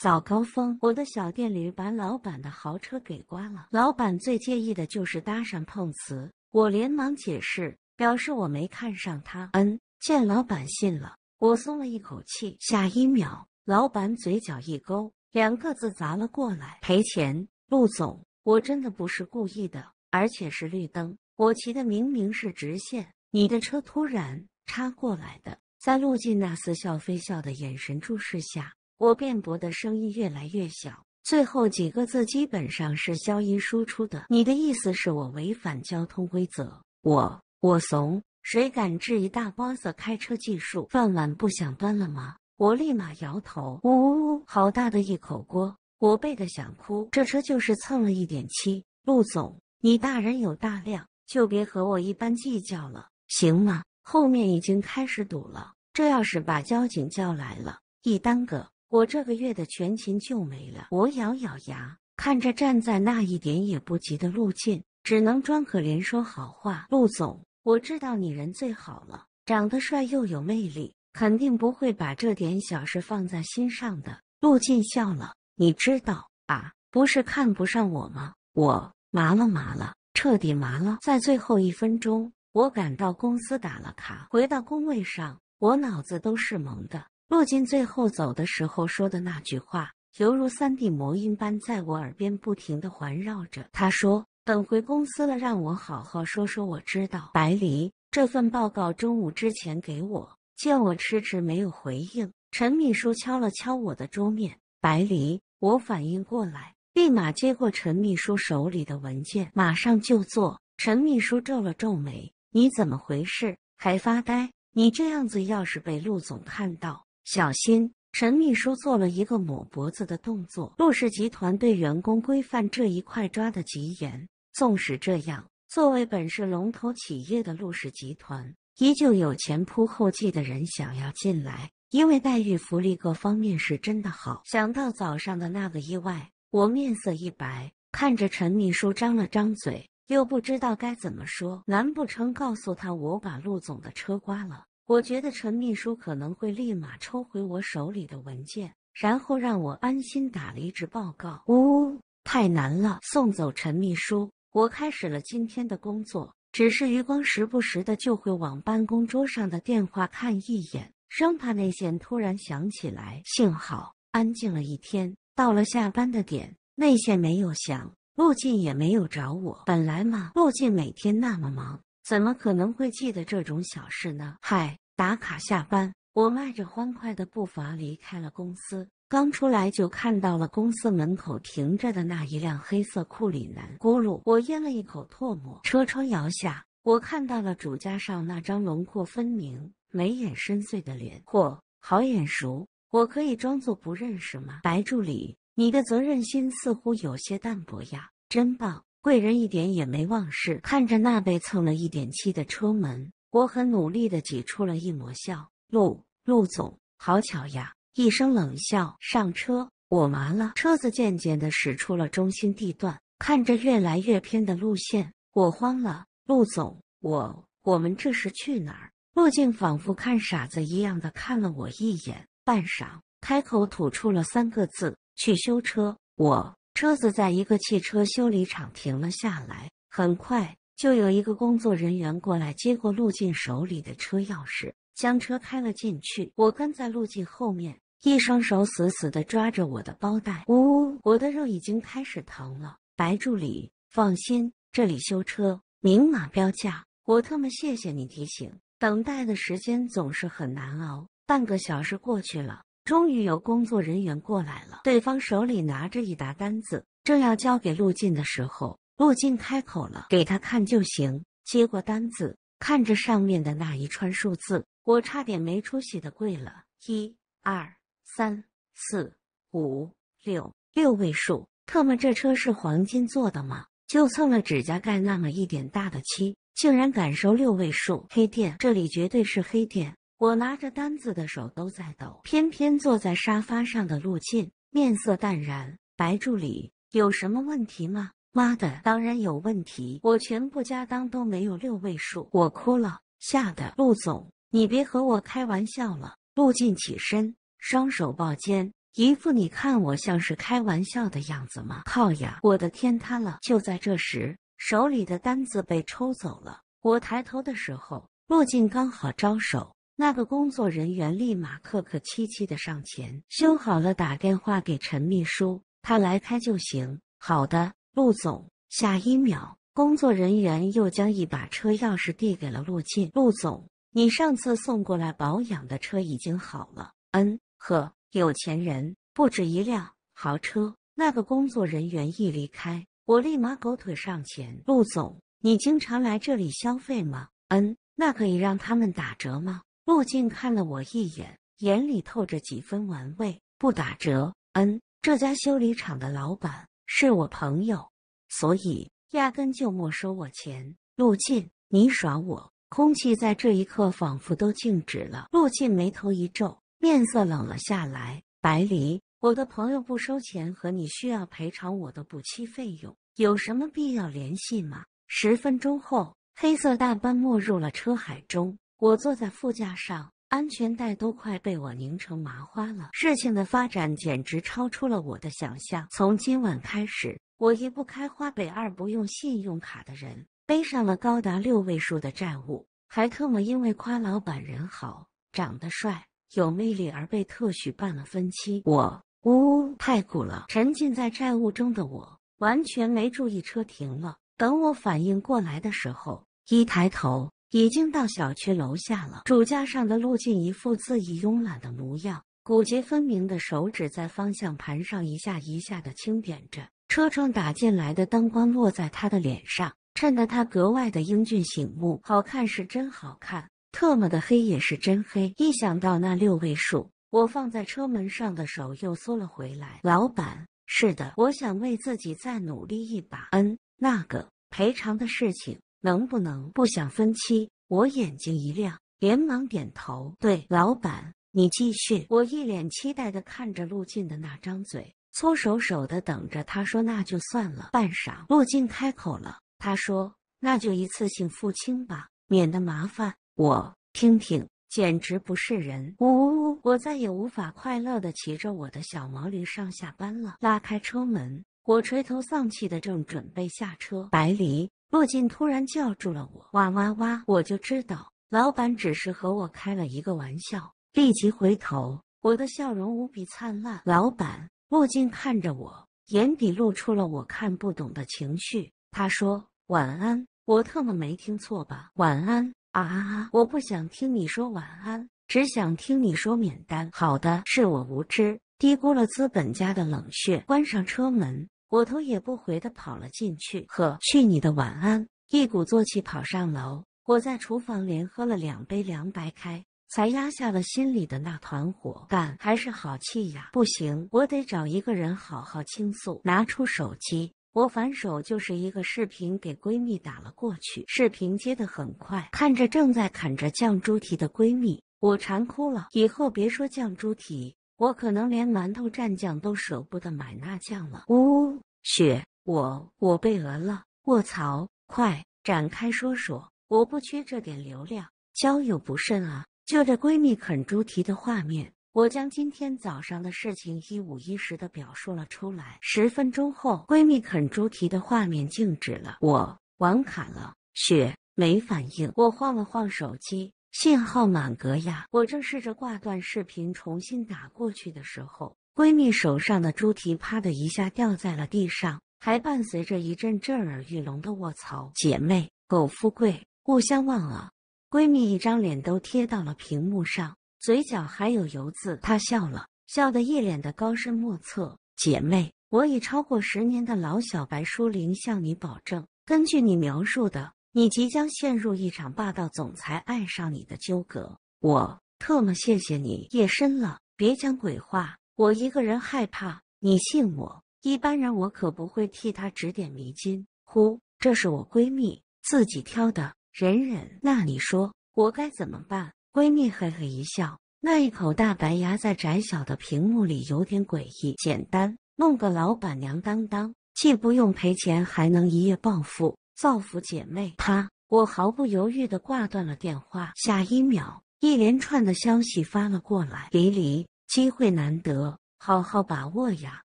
早高峰，我的小电驴把老板的豪车给刮了。老板最介意的就是搭讪碰瓷，我连忙解释，表示我没看上他。嗯，见老板信了，我松了一口气。下一秒，老板嘴角一勾，两个字砸了过来：赔钱。陆总，我真的不是故意的，而且是绿灯，我骑的明明是直线，你的车突然插过来的。在陆进那似笑非笑的眼神注视下。我辩驳的声音越来越小，最后几个字基本上是消音输出的。你的意思是我违反交通规则？我我怂，谁敢质疑大 boss 开车技术？饭碗不想端了吗？我立马摇头。呜呜呜，好大的一口锅，我背的想哭。这车就是蹭了一点漆。陆总，你大人有大量，就别和我一般计较了，行吗？后面已经开始堵了，这要是把交警叫来了，一耽搁。我这个月的全勤就没了。我咬咬牙，看着站在那一点也不急的陆晋，只能装可怜说好话。陆总，我知道你人最好了，长得帅又有魅力，肯定不会把这点小事放在心上的。陆晋笑了，你知道啊，不是看不上我吗？我麻了，麻了，彻底麻了。在最后一分钟，我赶到公司打了卡，回到工位上，我脑子都是蒙的。洛金最后走的时候说的那句话，犹如三 D 魔音般在我耳边不停的环绕着。他说：“等回公司了，让我好好说说。”我知道，白黎，这份报告中午之前给我。见我迟迟没有回应，陈秘书敲了敲我的桌面。白黎，我反应过来，立马接过陈秘书手里的文件，马上就做。陈秘书皱了皱眉：“你怎么回事？还发呆？你这样子，要是被陆总看到。”小心！陈秘书做了一个抹脖子的动作。陆氏集团对员工规范这一块抓的极严，纵使这样，作为本市龙头企业的陆氏集团，依旧有前仆后继的人想要进来，因为待遇、福利各方面是真的好。想到早上的那个意外，我面色一白，看着陈秘书张了张嘴，又不知道该怎么说。难不成告诉他我把陆总的车刮了？我觉得陈秘书可能会立马抽回我手里的文件，然后让我安心打离职报告。呜，太难了！送走陈秘书，我开始了今天的工作。只是余光时不时的就会往办公桌上的电话看一眼，生怕内线突然响起来。幸好安静了一天，到了下班的点，内线没有响，陆晋也没有找我。本来嘛，陆晋每天那么忙，怎么可能会记得这种小事呢？嗨。打卡下班，我迈着欢快的步伐离开了公司。刚出来就看到了公司门口停着的那一辆黑色库里南。咕噜，我咽了一口唾沫。车窗摇下，我看到了主驾上那张轮廓分明、眉眼深邃的脸。嚯，好眼熟！我可以装作不认识吗？白助理，你的责任心似乎有些淡薄呀。真棒，贵人一点也没忘事。看着那被蹭了一点漆的车门。我很努力的挤出了一抹笑，陆陆总，好巧呀！一声冷笑，上车，我麻了。车子渐渐的驶出了中心地段，看着越来越偏的路线，我慌了。陆总，我我们这是去哪儿？陆静仿佛看傻子一样的看了我一眼，半晌，开口吐出了三个字：去修车。我车子在一个汽车修理厂停了下来，很快。就有一个工作人员过来，接过陆进手里的车钥匙，将车开了进去。我跟在陆进后面，一双手死死的抓着我的包带。呜，呜，我的肉已经开始疼了。白助理，放心，这里修车明码标价。我特么谢谢你提醒。等待的时间总是很难熬。半个小时过去了，终于有工作人员过来了。对方手里拿着一沓单子，正要交给陆进的时候。陆晋开口了，给他看就行。接过单子，看着上面的那一串数字，我差点没出息的跪了。一、二、三、四、五、六，六位数！特么这车是黄金做的吗？就蹭了指甲盖那么一点大的漆，竟然敢收六位数？黑店！这里绝对是黑店！我拿着单子的手都在抖。偏偏坐在沙发上的陆晋面色淡然。白助理，有什么问题吗？妈的，当然有问题！我全部家当都没有六位数，我哭了，吓得陆总，你别和我开玩笑了。陆晋起身，双手抱肩，一副你看我像是开玩笑的样子吗？靠呀，我的天塌了！就在这时，手里的单子被抽走了。我抬头的时候，陆晋刚好招手，那个工作人员立马客客气气的上前，修好了，打电话给陈秘书，他来开就行。好的。陆总，下一秒，工作人员又将一把车钥匙递给了陆晋。陆总，你上次送过来保养的车已经好了。嗯，呵，有钱人不止一辆豪车。那个工作人员一离开，我立马狗腿上前。陆总，你经常来这里消费吗？嗯，那可以让他们打折吗？陆晋看了我一眼，眼里透着几分玩味。不打折。嗯，这家修理厂的老板。是我朋友，所以压根就没收我钱。陆晋，你耍我！空气在这一刻仿佛都静止了。陆晋眉头一皱，面色冷了下来。白离，我的朋友不收钱，和你需要赔偿我的补漆费用有什么必要联系吗？十分钟后，黑色大奔没入了车海中。我坐在副驾上。安全带都快被我拧成麻花了！事情的发展简直超出了我的想象。从今晚开始，我一不开花北二，不用信用卡的人背上了高达六位数的债务，还特么因为夸老板人好、长得帅、有魅力而被特许办了分期。我呜，太苦了！沉浸在债务中的我，完全没注意车停了。等我反应过来的时候，一抬头。已经到小区楼下了。主驾上的陆晋一副恣意慵懒的模样，骨节分明的手指在方向盘上一下一下的轻点着。车窗打进来的灯光落在他的脸上，衬得他格外的英俊醒目。好看是真好看，特么的黑也是真黑。一想到那六位数，我放在车门上的手又缩了回来。老板，是的，我想为自己再努力一把。嗯，那个赔偿的事情。能不能不想分期？我眼睛一亮，连忙点头。对，老板，你继续。我一脸期待的看着陆晋的那张嘴，搓手手的等着他说。那就算了。半晌，陆晋开口了，他说：“那就一次性付清吧，免得麻烦。”我听听，简直不是人！呜呜呜！我再也无法快乐的骑着我的小毛驴上下班了。拉开车门，我垂头丧气的正准备下车，白离，陆晋突然叫住了我，哇哇哇！我就知道，老板只是和我开了一个玩笑。立即回头，我的笑容无比灿烂。老板，陆晋看着我，眼底露出了我看不懂的情绪。他说：“晚安。”我特么没听错吧？晚安啊啊啊！我不想听你说晚安，只想听你说免单。好的，是我无知，低估了资本家的冷血。关上车门。我头也不回的跑了进去，呵，去你的晚安！一鼓作气跑上楼，我在厨房连喝了两杯凉白开，才压下了心里的那团火。但还是好气呀，不行，我得找一个人好好倾诉。拿出手机，我反手就是一个视频给闺蜜打了过去。视频接的很快，看着正在啃着酱猪蹄的闺蜜，我馋哭了。以后别说酱猪蹄。我可能连馒头蘸酱都舍不得买那酱了。呜，雪，我我被讹了！卧槽！快展开说说！我不缺这点流量。交友不慎啊！就这闺蜜啃猪蹄的画面，我将今天早上的事情一五一十的表述了出来。十分钟后，闺蜜啃猪蹄的画面静止了，我网卡了，雪没反应。我晃了晃手机。信号满格呀！我正试着挂断视频，重新打过去的时候，闺蜜手上的猪蹄啪的一下掉在了地上，还伴随着一阵震耳欲聋的“卧槽！”姐妹，苟富贵，勿相忘啊！闺蜜一张脸都贴到了屏幕上，嘴角还有油渍，她笑了笑，得一脸的高深莫测。姐妹，我已超过十年的老小白书灵向你保证，根据你描述的。你即将陷入一场霸道总裁爱上你的纠葛，我特么谢谢你！夜深了，别讲鬼话，我一个人害怕。你信我，一般人我可不会替他指点迷津。呼，这是我闺蜜自己挑的，忍忍。那你说我该怎么办？闺蜜嘿嘿一笑，那一口大白牙在窄小的屏幕里有点诡异。简单，弄个老板娘当当，既不用赔钱，还能一夜暴富。造福姐妹，她，我毫不犹豫地挂断了电话。下一秒，一连串的消息发了过来。离黎，机会难得，好好把握呀！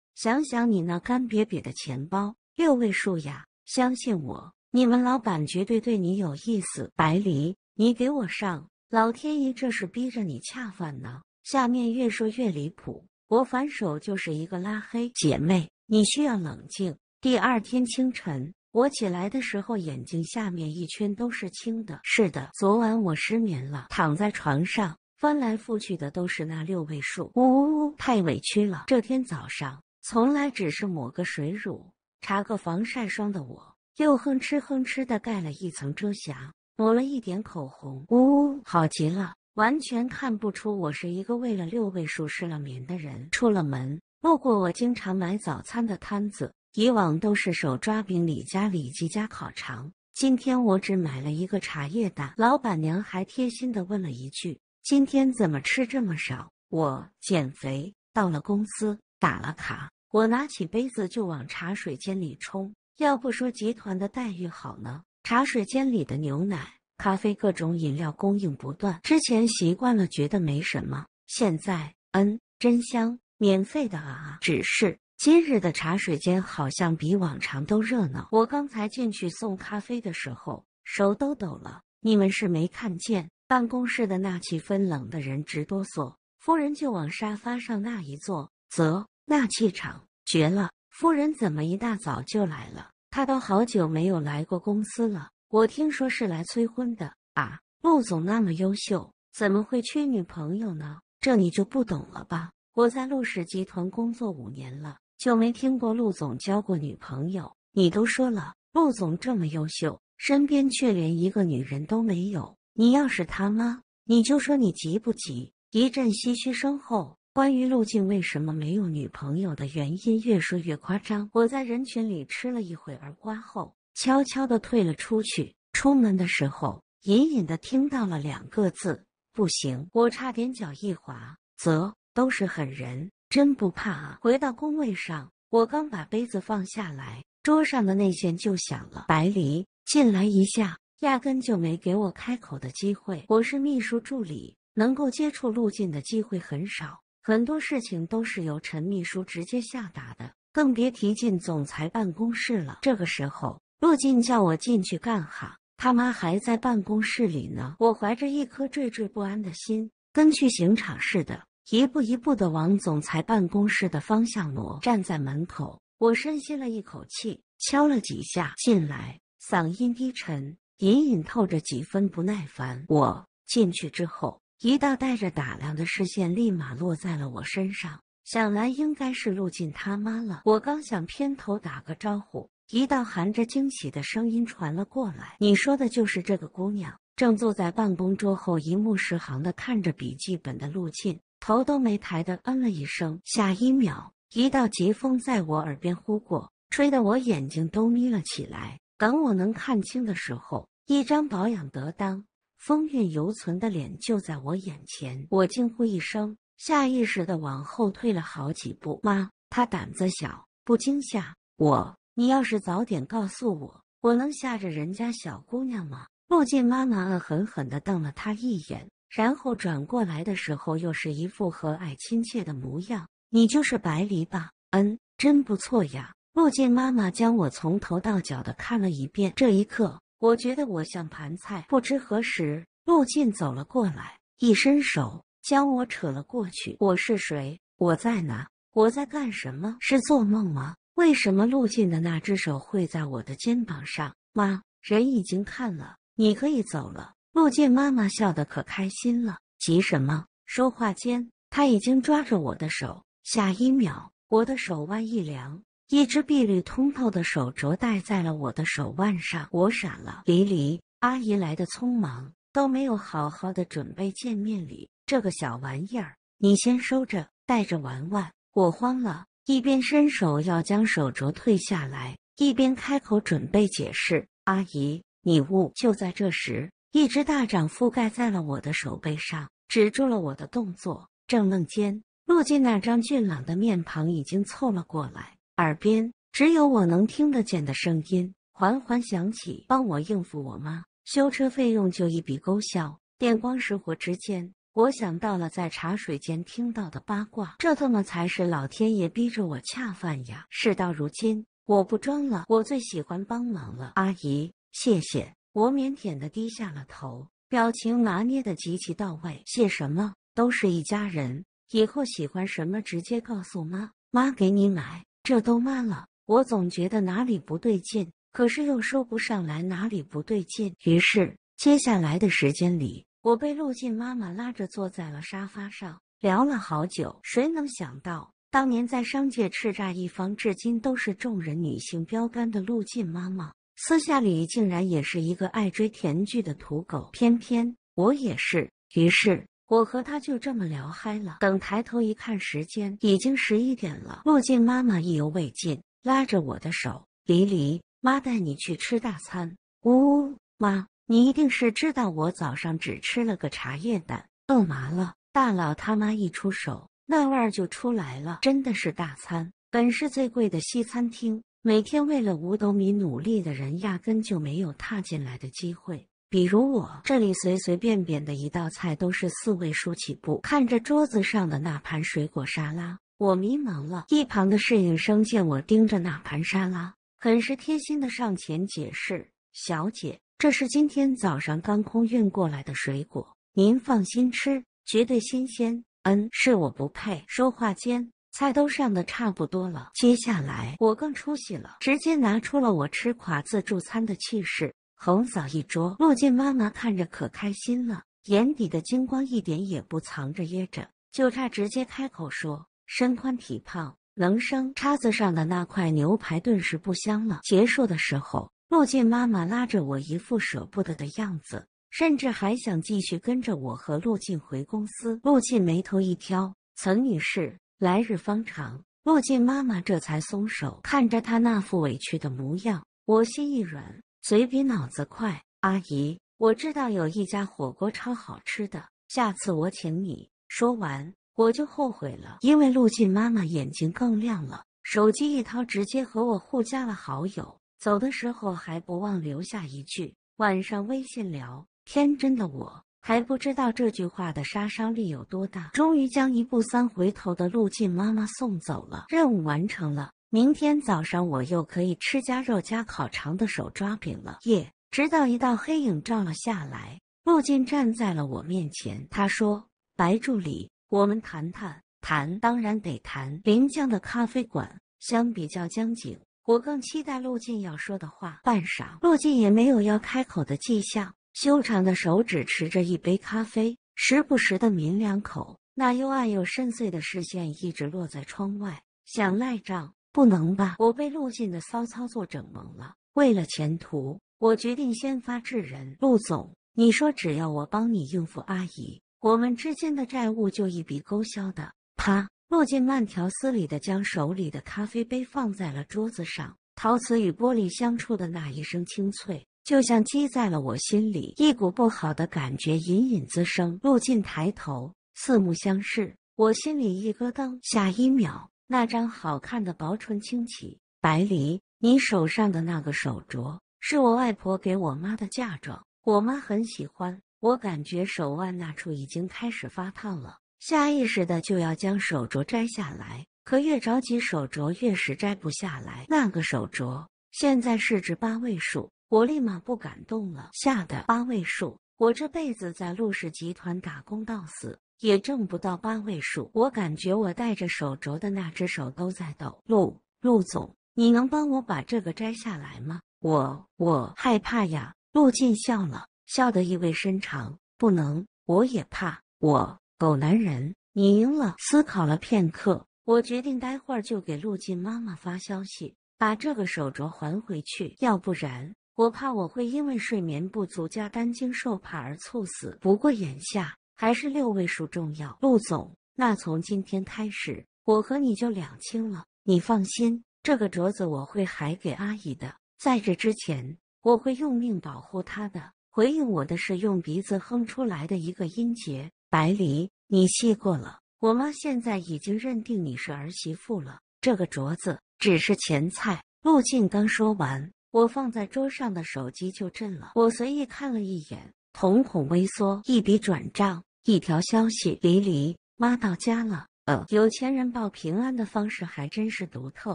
想想你那干瘪瘪的钱包，六位数呀！相信我，你们老板绝对对你有意思。白黎，你给我上！老天爷，这是逼着你恰饭呢！下面越说越离谱，我反手就是一个拉黑。姐妹，你需要冷静。第二天清晨。我起来的时候，眼睛下面一圈都是青的。是的，昨晚我失眠了，躺在床上翻来覆去的都是那六位数。呜呜，太委屈了。这天早上，从来只是抹个水乳、擦个防晒霜的我，又哼哧哼哧的盖了一层遮瑕，抹了一点口红。呜，好极了，完全看不出我是一个为了六位数失了眠的人。出了门，路过我经常买早餐的摊子。以往都是手抓饼里加里脊加烤肠，今天我只买了一个茶叶蛋。老板娘还贴心的问了一句：“今天怎么吃这么少？”我减肥。到了公司打了卡，我拿起杯子就往茶水间里冲。要不说集团的待遇好呢？茶水间里的牛奶、咖啡、各种饮料供应不断。之前习惯了，觉得没什么。现在，嗯，真香！免费的啊！只是。今日的茶水间好像比往常都热闹。我刚才进去送咖啡的时候，手都抖了。你们是没看见办公室的那气氛，冷得人直哆嗦。夫人就往沙发上那一坐，啧，那气场绝了。夫人怎么一大早就来了？她都好久没有来过公司了。我听说是来催婚的啊。陆总那么优秀，怎么会缺女朋友呢？这你就不懂了吧？我在陆氏集团工作五年了。就没听过陆总交过女朋友。你都说了，陆总这么优秀，身边却连一个女人都没有。你要是他妈，你就说你急不急？一阵唏嘘声后，关于陆静为什么没有女朋友的原因越说越夸张。我在人群里吃了一会儿瓜后，悄悄的退了出去。出门的时候，隐隐的听到了两个字：不行。我差点脚一滑，啧，都是狠人。真不怕啊！回到工位上，我刚把杯子放下来，桌上的内线就响了。白离进来一下。压根就没给我开口的机会。我是秘书助理，能够接触陆晋的机会很少，很多事情都是由陈秘书直接下达的，更别提进总裁办公室了。这个时候，陆晋叫我进去干哈？他妈还在办公室里呢！我怀着一颗惴惴不安的心，跟去刑场似的。一步一步的往总裁办公室的方向挪，站在门口，我深吸了一口气，敲了几下，进来，嗓音低沉，隐隐透着几分不耐烦。我进去之后，一道带着打量的视线立马落在了我身上，想来应该是陆晋他妈了。我刚想偏头打个招呼，一道含着惊喜的声音传了过来：“你说的就是这个姑娘？”正坐在办公桌后一目十行的看着笔记本的陆晋。头都没抬的嗯了一声，下一秒，一道疾风在我耳边呼过，吹得我眼睛都眯了起来。等我能看清的时候，一张保养得当、风韵犹存的脸就在我眼前。我惊呼一声，下意识的往后退了好几步。妈，他胆子小，不惊吓我。你要是早点告诉我，我能吓着人家小姑娘吗？陆进妈妈恶狠狠地瞪了他一眼。然后转过来的时候，又是一副和蔼亲切的模样。你就是白梨吧？嗯，真不错呀。陆晋妈妈将我从头到脚的看了一遍。这一刻，我觉得我像盘菜。不知何时，陆晋走了过来，一伸手将我扯了过去。我是谁？我在哪？我在干什么？是做梦吗？为什么陆晋的那只手会在我的肩膀上？妈，人已经看了，你可以走了。陆建妈妈笑得可开心了，急什么？说话间，他已经抓着我的手，下一秒，我的手腕一凉，一只碧绿通透的手镯戴在了我的手腕上。我闪了，离离阿姨来的匆忙，都没有好好的准备见面礼，这个小玩意儿你先收着，带着玩玩。我慌了，一边伸手要将手镯退下来，一边开口准备解释：“阿姨，你误。”就在这时。一只大掌覆盖在了我的手背上，止住了我的动作。正愣间，陆进那张俊朗的面庞已经凑了过来，耳边只有我能听得见的声音缓缓响起：“帮我应付我妈，修车费用就一笔勾销。”电光石火之间，我想到了在茶水间听到的八卦，这他妈才是老天爷逼着我恰饭呀！事到如今，我不装了，我最喜欢帮忙了，阿姨，谢谢。我腼腆的低下了头，表情拿捏的极其到位。谢什么？都是一家人，以后喜欢什么直接告诉妈，妈给你买。这都妈了，我总觉得哪里不对劲，可是又说不上来哪里不对劲。于是接下来的时间里，我被陆晋妈妈拉着坐在了沙发上，聊了好久。谁能想到，当年在商界叱咤一方，至今都是众人女性标杆的陆晋妈妈。私下里竟然也是一个爱追甜剧的土狗，偏偏我也是。于是我和他就这么聊嗨了。等抬头一看，时间已经十一点了。陆静妈妈意犹未尽，拉着我的手：“黎黎，妈带你去吃大餐。”呜，妈，你一定是知道我早上只吃了个茶叶蛋，饿麻了。大佬他妈一出手，那味儿就出来了，真的是大餐，本市最贵的西餐厅。每天为了五斗米努力的人，压根就没有踏进来的机会。比如我这里随随便便的一道菜都是四位数起步。看着桌子上的那盘水果沙拉，我迷茫了。一旁的侍应生见我盯着那盘沙拉，很是贴心的上前解释：“小姐，这是今天早上刚空运过来的水果，您放心吃，绝对新鲜。”嗯，是我不配。说话间。菜都上的差不多了，接下来我更出息了，直接拿出了我吃垮自助餐的气势，横扫一桌。陆晋妈妈看着可开心了，眼底的精光一点也不藏着掖着，就差直接开口说身宽体胖能生。叉子上的那块牛排顿时不香了。结束的时候，陆晋妈妈拉着我一副舍不得的样子，甚至还想继续跟着我和陆晋回公司。陆晋眉头一挑，岑女士。来日方长，陆晋妈妈这才松手，看着他那副委屈的模样，我心一软，嘴比脑子快。阿姨，我知道有一家火锅超好吃的，下次我请你。说完我就后悔了，因为陆晋妈妈眼睛更亮了，手机一掏，直接和我互加了好友。走的时候还不忘留下一句：晚上微信聊。天真的我。还不知道这句话的杀伤力有多大，终于将一步三回头的陆晋妈妈送走了，任务完成了。明天早上我又可以吃加肉加烤肠的手抓饼了，耶！直到一道黑影照了下来，陆晋站在了我面前。他说：“白助理，我们谈谈。”谈，当然得谈。临江的咖啡馆，相比较江景，我更期待陆晋要说的话。半晌，陆晋也没有要开口的迹象。修长的手指持着一杯咖啡，时不时的抿两口。那幽暗又深邃的视线一直落在窗外，想赖账？不能吧！我被陆晋的骚操作整蒙了。为了前途，我决定先发制人。陆总，你说只要我帮你应付阿姨，我们之间的债务就一笔勾销的。啪！陆晋慢条斯理的将手里的咖啡杯放在了桌子上，陶瓷与玻璃相触的那一声清脆。就像击在了我心里，一股不好的感觉隐隐滋生。陆晋抬头，四目相视，我心里一咯噔。下一秒，那张好看的薄唇轻启：“白黎，你手上的那个手镯是我外婆给我妈的嫁妆，我妈很喜欢。我感觉手腕那处已经开始发烫了，下意识的就要将手镯摘下来，可越着急，手镯越是摘不下来。那个手镯现在市值八位数。”我立马不敢动了，吓得八位数！我这辈子在陆氏集团打工到死，也挣不到八位数。我感觉我戴着手镯的那只手都在抖。陆陆总，你能帮我把这个摘下来吗？我我害怕呀。陆晋笑了，笑得意味深长。不能，我也怕。我狗男人，你赢了。思考了片刻，我决定待会儿就给陆晋妈妈发消息，把这个手镯还回去，要不然。我怕我会因为睡眠不足加担惊受怕而猝死。不过眼下还是六位数重要。陆总，那从今天开始，我和你就两清了。你放心，这个镯子我会还给阿姨的。在这之前，我会用命保护她的。回应我的是用鼻子哼出来的一个音节。白黎，你信过了？我妈现在已经认定你是儿媳妇了。这个镯子只是前菜。陆晋刚说完。我放在桌上的手机就震了，我随意看了一眼，瞳孔微缩。一笔转账，一条消息：“黎黎妈到家了。”呃，有钱人报平安的方式还真是独特。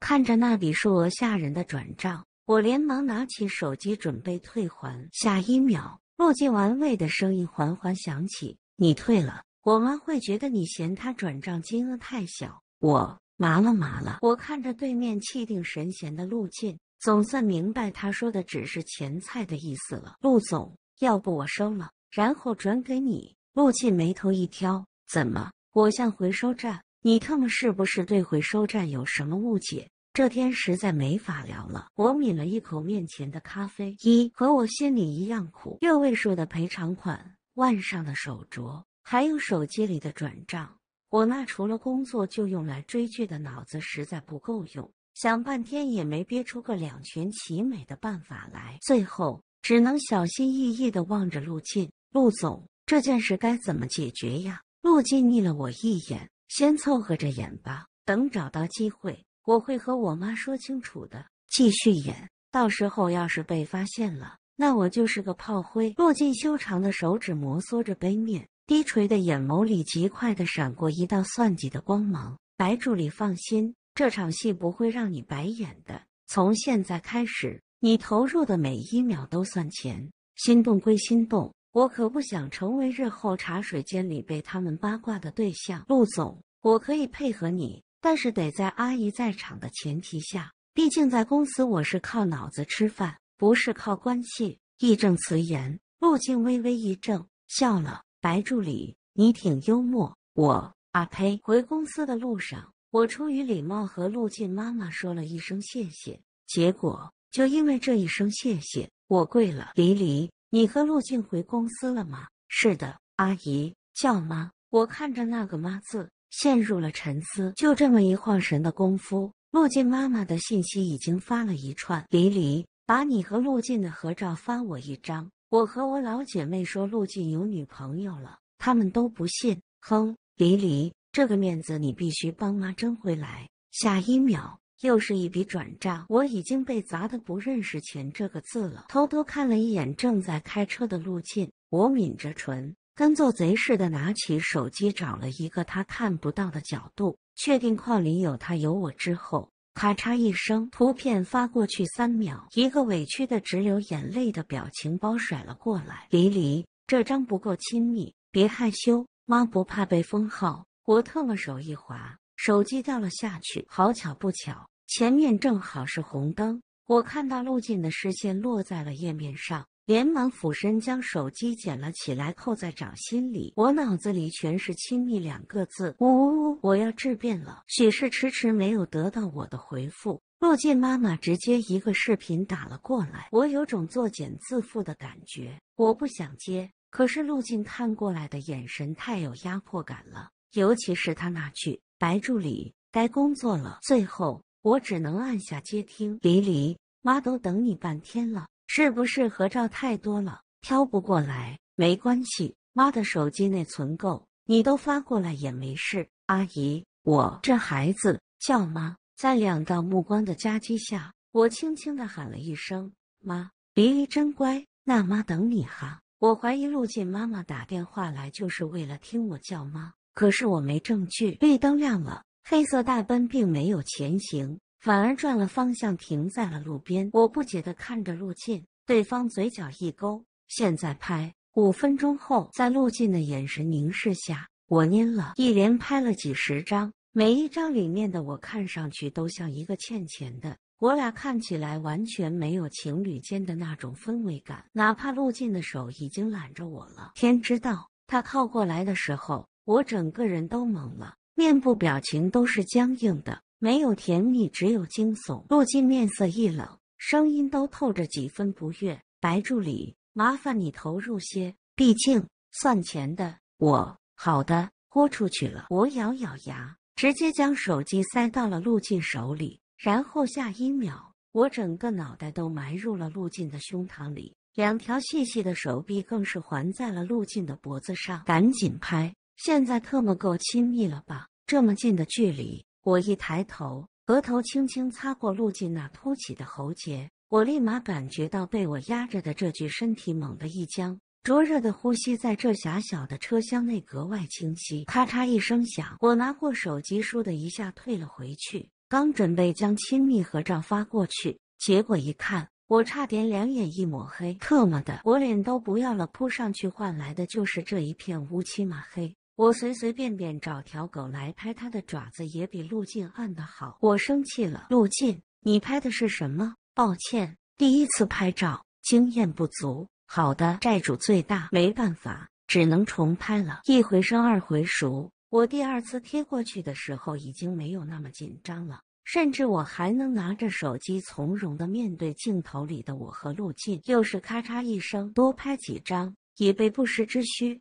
看着那笔数额吓人的转账，我连忙拿起手机准备退还。下一秒，陆晋玩味的声音缓缓响起：“你退了，我妈会觉得你嫌她转账金额太小。”我麻了，麻了。我看着对面气定神闲的陆晋。总算明白他说的只是前菜的意思了。陆总，要不我收了，然后转给你。陆晋眉头一挑：“怎么？我像回收站？你他妈是不是对回收站有什么误解？”这天实在没法聊了。我抿了一口面前的咖啡，一和我心里一样苦。六位数的赔偿款，腕上的手镯，还有手机里的转账，我那除了工作就用来追剧的脑子实在不够用。想半天也没憋出个两全其美的办法来，最后只能小心翼翼地望着陆晋。陆总，这件事该怎么解决呀？陆晋睨了我一眼，先凑合着演吧。等找到机会，我会和我妈说清楚的。继续演，到时候要是被发现了，那我就是个炮灰。陆晋修长的手指摩挲着杯面，低垂的眼眸里极快地闪过一道算计的光芒。白助理，放心。这场戏不会让你白演的。从现在开始，你投入的每一秒都算钱。心动归心动，我可不想成为日后茶水间里被他们八卦的对象。陆总，我可以配合你，但是得在阿姨在场的前提下。毕竟在公司，我是靠脑子吃饭，不是靠关系。义正辞严。陆静微微一怔，笑了。白助理，你挺幽默。我……啊呸！回公司的路上。我出于礼貌和陆晋妈妈说了一声谢谢，结果就因为这一声谢谢，我跪了。黎黎，你和陆晋回公司了吗？是的，阿姨，叫妈。我看着那个妈字，陷入了沉思。就这么一晃神的功夫，陆晋妈妈的信息已经发了一串。黎黎，把你和陆晋的合照发我一张。我和我老姐妹说陆晋有女朋友了，他们都不信。哼，黎黎。这个面子你必须帮妈争回来。下一秒，又是一笔转账，我已经被砸得不认识钱这个字了。偷偷看了一眼正在开车的陆晋，我抿着唇，跟做贼似的拿起手机，找了一个他看不到的角度，确定框里有他有我之后，咔嚓一声，图片发过去。三秒，一个委屈的直流眼泪的表情包甩了过来。离离，这张不够亲密，别害羞，妈不怕被封号。我特么手一滑，手机掉了下去。好巧不巧，前面正好是红灯。我看到陆晋的视线落在了页面上，连忙俯身将手机捡了起来，扣在掌心里。我脑子里全是“亲密”两个字。呜呜呜！我要质变了。许是迟迟没有得到我的回复，陆晋妈妈直接一个视频打了过来。我有种作茧自缚的感觉，我不想接。可是陆晋看过来的眼神太有压迫感了。尤其是他那句“白助理该工作了”，最后我只能按下接听。黎黎，妈都等你半天了，是不是合照太多了，挑不过来？没关系，妈的手机内存够，你都发过来也没事。阿姨，我这孩子叫妈。在两道目光的夹击下，我轻轻的喊了一声“妈”。黎黎真乖，那妈等你哈。我怀疑陆晋妈妈打电话来就是为了听我叫妈。可是我没证据。绿灯亮了，黑色大奔并没有前行，反而转了方向，停在了路边。我不解地看着陆进，对方嘴角一勾：“现在拍。”五分钟后，在陆进的眼神凝视下，我蔫了，一连拍了几十张，每一张里面的我看上去都像一个欠钱的。我俩看起来完全没有情侣间的那种氛围感，哪怕陆进的手已经揽着我了。天知道，他靠过来的时候。我整个人都懵了，面部表情都是僵硬的，没有甜蜜，只有惊悚。陆晋面色一冷，声音都透着几分不悦：“白助理，麻烦你投入些，毕竟算钱的。”我好的，豁出去了。我咬咬牙，直接将手机塞到了陆晋手里，然后下一秒，我整个脑袋都埋入了陆晋的胸膛里，两条细细的手臂更是环在了陆晋的脖子上，赶紧拍。现在特么够亲密了吧？这么近的距离，我一抬头，额头轻轻擦过陆晋那凸起的喉结，我立马感觉到被我压着的这具身体猛地一僵，灼热的呼吸在这狭小的车厢内格外清晰。咔嚓一声响，我拿过手机，倏的一下退了回去。刚准备将亲密合照发过去，结果一看，我差点两眼一抹黑。特么的，我脸都不要了，扑上去换来的就是这一片乌漆嘛黑。我随随便便找条狗来拍它的爪子，也比陆晋按的好。我生气了，陆晋，你拍的是什么？抱歉，第一次拍照，经验不足。好的，债主最大，没办法，只能重拍了。一回生，二回熟。我第二次贴过去的时候，已经没有那么紧张了，甚至我还能拿着手机从容的面对镜头里的我和陆晋。又是咔嚓一声，多拍几张，以备不时之需。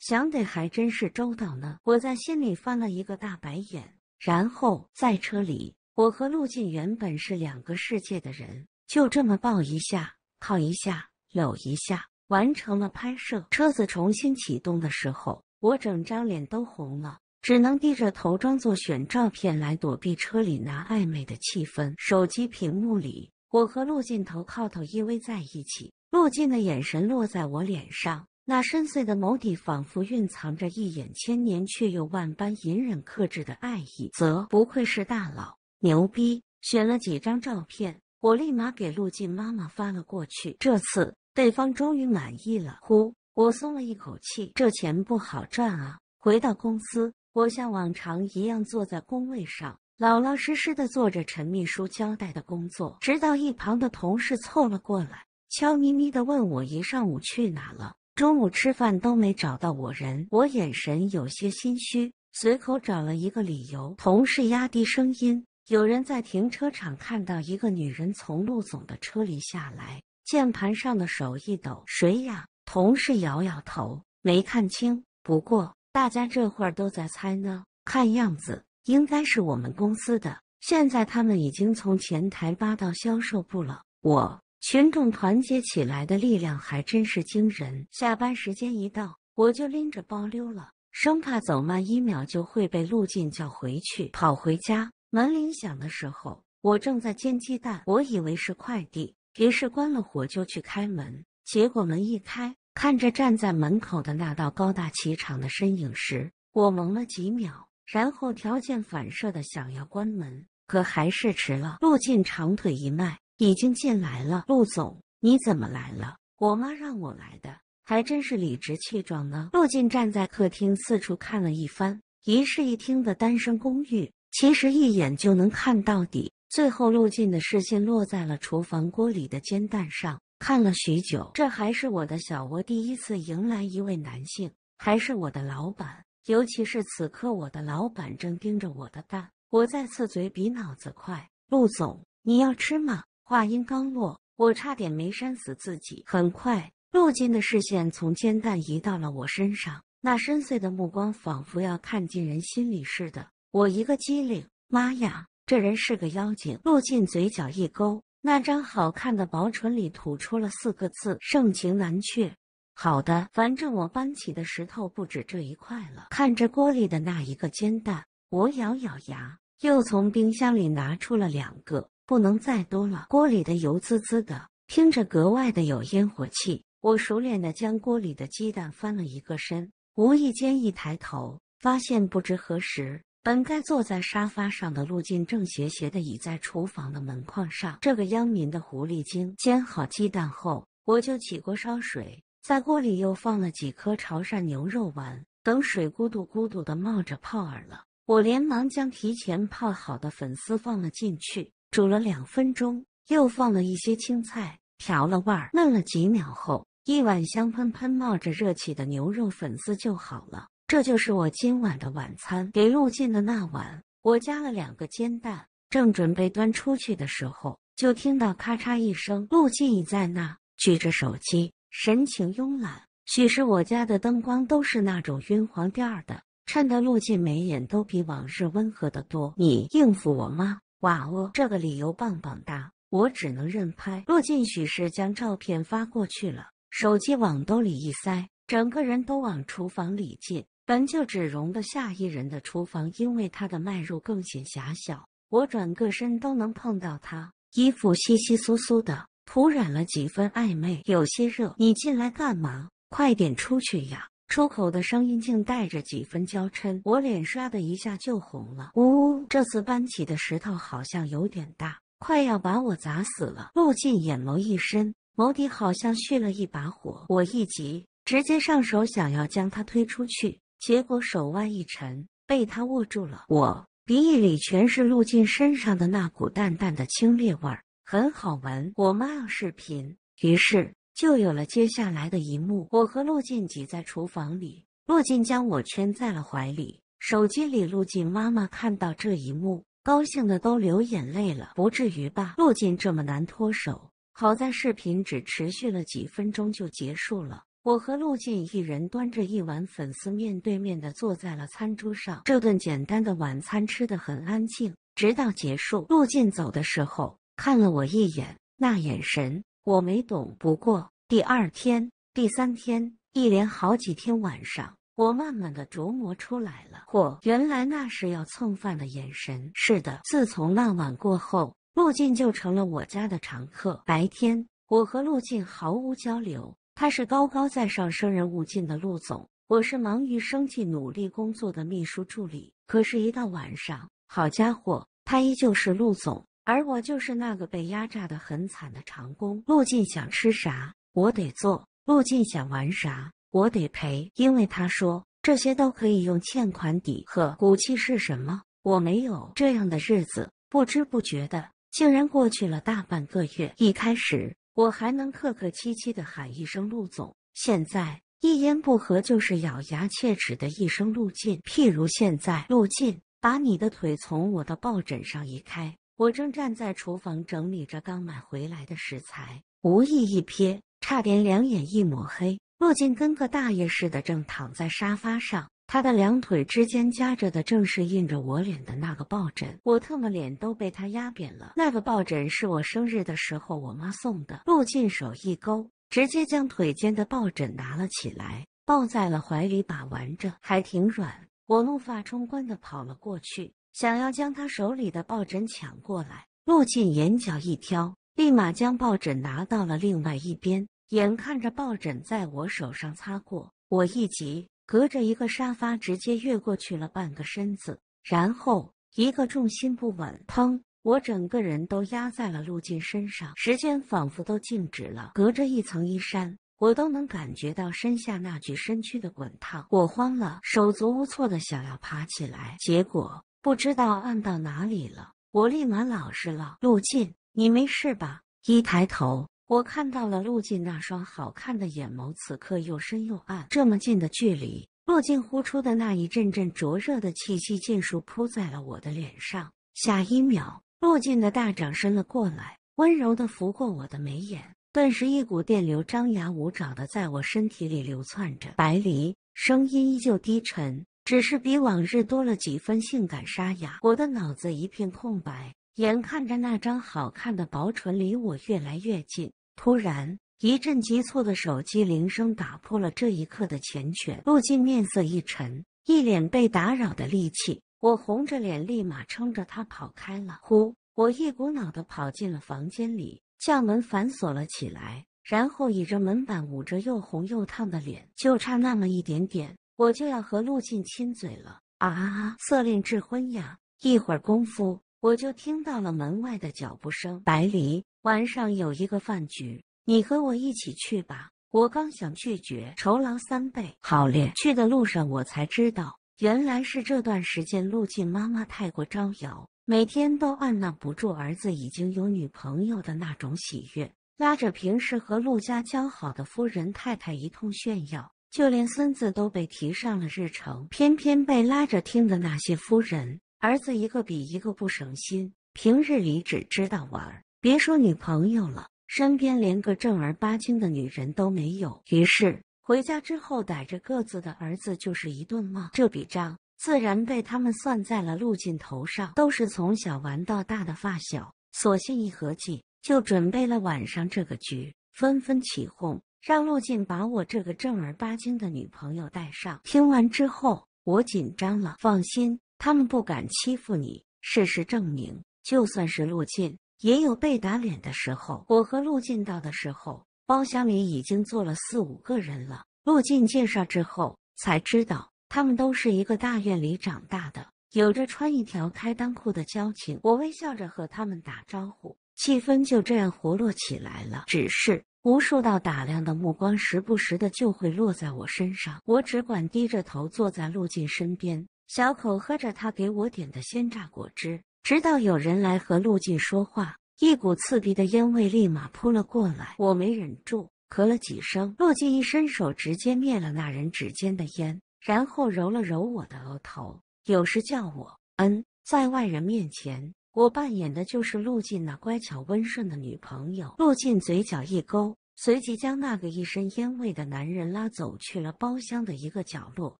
想得还真是周到呢，我在心里翻了一个大白眼。然后在车里，我和陆晋原本是两个世界的人，就这么抱一下，靠一下，搂一下，完成了拍摄。车子重新启动的时候，我整张脸都红了，只能低着头装作选照片来躲避车里那暧昧的气氛。手机屏幕里，我和陆晋头靠头依偎在一起，陆晋的眼神落在我脸上。那深邃的眸底仿佛蕴藏着一眼千年，却又万般隐忍克制的爱意，则不愧是大佬，牛逼！选了几张照片，我立马给陆晋妈妈发了过去。这次对方终于满意了，呼，我松了一口气。这钱不好赚啊！回到公司，我像往常一样坐在工位上，老老实实的做着陈秘书交代的工作，直到一旁的同事凑了过来，悄咪咪的问我一上午去哪了。中午吃饭都没找到我人，我眼神有些心虚，随口找了一个理由。同事压低声音：“有人在停车场看到一个女人从陆总的车里下来。”键盘上的手一抖：“谁呀？”同事摇摇头：“没看清，不过大家这会儿都在猜呢。看样子应该是我们公司的。现在他们已经从前台扒到销售部了。”我。群众团结起来的力量还真是惊人。下班时间一到，我就拎着包溜了，生怕走慢一秒就会被陆进叫回去。跑回家，门铃响的时候，我正在煎鸡蛋，我以为是快递，于是关了火就去开门。结果门一开，看着站在门口的那道高大气场的身影时，我懵了几秒，然后条件反射的想要关门，可还是迟了。陆进长腿一迈。已经进来了，陆总，你怎么来了？我妈让我来的，还真是理直气壮呢。陆晋站在客厅四处看了一番，一室一厅的单身公寓，其实一眼就能看到底。最后，陆晋的视线落在了厨房锅里的煎蛋上，看了许久。这还是我的小窝第一次迎来一位男性，还是我的老板。尤其是此刻，我的老板正盯着我的蛋，我在吃嘴比脑子快。陆总，你要吃吗？话音刚落，我差点没扇死自己。很快，陆晋的视线从煎蛋移到了我身上，那深邃的目光仿佛要看进人心里似的。我一个机灵，妈呀，这人是个妖精！陆晋嘴角一勾，那张好看的薄唇里吐出了四个字：“盛情难却。”好的，反正我搬起的石头不止这一块了。看着锅里的那一个煎蛋，我咬咬牙，又从冰箱里拿出了两个。不能再多了，锅里的油滋滋的，听着格外的有烟火气。我熟练的将锅里的鸡蛋翻了一个身，无意间一抬头，发现不知何时，本该坐在沙发上的陆晋正斜斜的倚在厨房的门框上。这个殃民的狐狸精。煎好鸡蛋后，我就起锅烧水，在锅里又放了几颗潮汕牛肉丸，等水咕嘟咕嘟的冒着泡儿了，我连忙将提前泡好的粉丝放了进去。煮了两分钟，又放了一些青菜，调了味儿，焖了几秒后，一碗香喷喷、冒着热气的牛肉粉丝就好了。这就是我今晚的晚餐。给陆晋的那晚，我加了两个煎蛋，正准备端出去的时候，就听到咔嚓一声，陆晋已在那举着手机，神情慵懒。许是我家的灯光都是那种晕黄调的，衬得陆晋眉眼都比往日温和的多。你应付我吗？哇哦，这个理由棒棒哒，我只能认拍。若进许是将照片发过去了，手机往兜里一塞，整个人都往厨房里进。本就只容得下一人的厨房，因为他的迈入更显狭小，我转个身都能碰到他。衣服稀稀疏疏的，涂染了几分暧昧，有些热。你进来干嘛？快点出去呀！出口的声音竟带着几分娇嗔，我脸唰的一下就红了。呜，这次搬起的石头好像有点大，快要把我砸死了。陆晋眼眸一深，眸底好像蓄了一把火。我一急，直接上手想要将他推出去，结果手腕一沉，被他握住了。我鼻翼里全是陆晋身上的那股淡淡的清冽味儿，很好闻。我妈要视频，于是。就有了接下来的一幕，我和陆进挤在厨房里，陆进将我圈在了怀里。手机里，陆进妈妈看到这一幕，高兴的都流眼泪了，不至于吧？陆进这么难脱手，好在视频只持续了几分钟就结束了。我和陆进一人端着一碗粉丝，面对面的坐在了餐桌上。这顿简单的晚餐吃的很安静，直到结束。陆进走的时候看了我一眼，那眼神。我没懂，不过第二天、第三天，一连好几天晚上，我慢慢的琢磨出来了。嚯，原来那是要蹭饭的眼神。是的，自从那晚过后，陆晋就成了我家的常客。白天，我和陆晋毫无交流，他是高高在上、生人勿近的陆总，我是忙于生计、努力工作的秘书助理。可是，一到晚上，好家伙，他依旧是陆总。而我就是那个被压榨的很惨的长工。陆晋想吃啥，我得做；陆晋想玩啥，我得陪。因为他说这些都可以用欠款抵。和骨气是什么？我没有这样的日子。不知不觉的，竟然过去了大半个月。一开始我还能客客气气的喊一声陆总，现在一言不合就是咬牙切齿的一声陆晋。譬如现在，陆晋把你的腿从我的抱枕上移开。我正站在厨房整理着刚买回来的食材，无意一瞥，差点两眼一抹黑。陆晋跟个大爷似的正躺在沙发上，他的两腿之间夹着的正是印着我脸的那个抱枕，我特么脸都被他压扁了。那个抱枕是我生日的时候我妈送的。陆晋手一勾，直接将腿间的抱枕拿了起来，抱在了怀里把玩着，还挺软。我怒发冲冠的跑了过去。想要将他手里的抱枕抢过来，陆晋眼角一挑，立马将抱枕拿到了另外一边。眼看着抱枕在我手上擦过，我一急，隔着一个沙发直接越过去了半个身子，然后一个重心不稳，砰！我整个人都压在了陆晋身上，时间仿佛都静止了，隔着一层衣衫，我都能感觉到身下那具身躯的滚烫。我慌了，手足无措的想要爬起来，结果。不知道按到哪里了，我立马老实了。陆进，你没事吧？一抬头，我看到了陆进那双好看的眼眸，此刻又深又暗。这么近的距离，陆进呼出的那一阵阵灼热的气息尽数扑在了我的脸上。下一秒，陆进的大掌伸了过来，温柔的拂过我的眉眼，顿时一股电流张牙舞爪的在我身体里流窜着。白离，声音依旧低沉。只是比往日多了几分性感沙哑，我的脑子一片空白，眼看着那张好看的薄唇离我越来越近，突然一阵急促的手机铃声打破了这一刻的缱绻。陆静面色一沉，一脸被打扰的戾气。我红着脸，立马撑着他跑开了。呼，我一股脑的跑进了房间里，将门反锁了起来，然后倚着门板，捂着又红又烫的脸，就差那么一点点。我就要和陆晋亲嘴了啊！色令智昏呀！一会儿功夫，我就听到了门外的脚步声。白离，晚上有一个饭局，你和我一起去吧。我刚想拒绝，酬劳三倍。好嘞！去的路上，我才知道，原来是这段时间陆晋妈妈太过招摇，每天都按捺不住儿子已经有女朋友的那种喜悦，拉着平时和陆家交好的夫人太太一通炫耀。就连孙子都被提上了日程，偏偏被拉着听的那些夫人儿子，一个比一个不省心。平日里只知道玩，别说女朋友了，身边连个正儿八经的女人都没有。于是回家之后，逮着各自的儿子就是一顿骂。这笔账自然被他们算在了陆晋头上，都是从小玩到大的发小，索性一合计，就准备了晚上这个局，纷纷起哄。让陆晋把我这个正儿八经的女朋友带上。听完之后，我紧张了。放心，他们不敢欺负你。事实证明，就算是陆晋，也有被打脸的时候。我和陆晋到的时候，包厢里已经坐了四五个人了。陆晋介绍之后，才知道他们都是一个大院里长大的，有着穿一条开裆裤的交情。我微笑着和他们打招呼，气氛就这样活络起来了。只是。无数道打量的目光，时不时的就会落在我身上。我只管低着头坐在陆晋身边，小口喝着他给我点的鲜榨果汁，直到有人来和陆晋说话，一股刺鼻的烟味立马扑了过来。我没忍住，咳了几声。陆晋一伸手，直接灭了那人指尖的烟，然后揉了揉我的额头，有事叫我。嗯，在外人面前。我扮演的就是陆晋那乖巧温顺的女朋友。陆晋嘴角一勾，随即将那个一身烟味的男人拉走去了包厢的一个角落。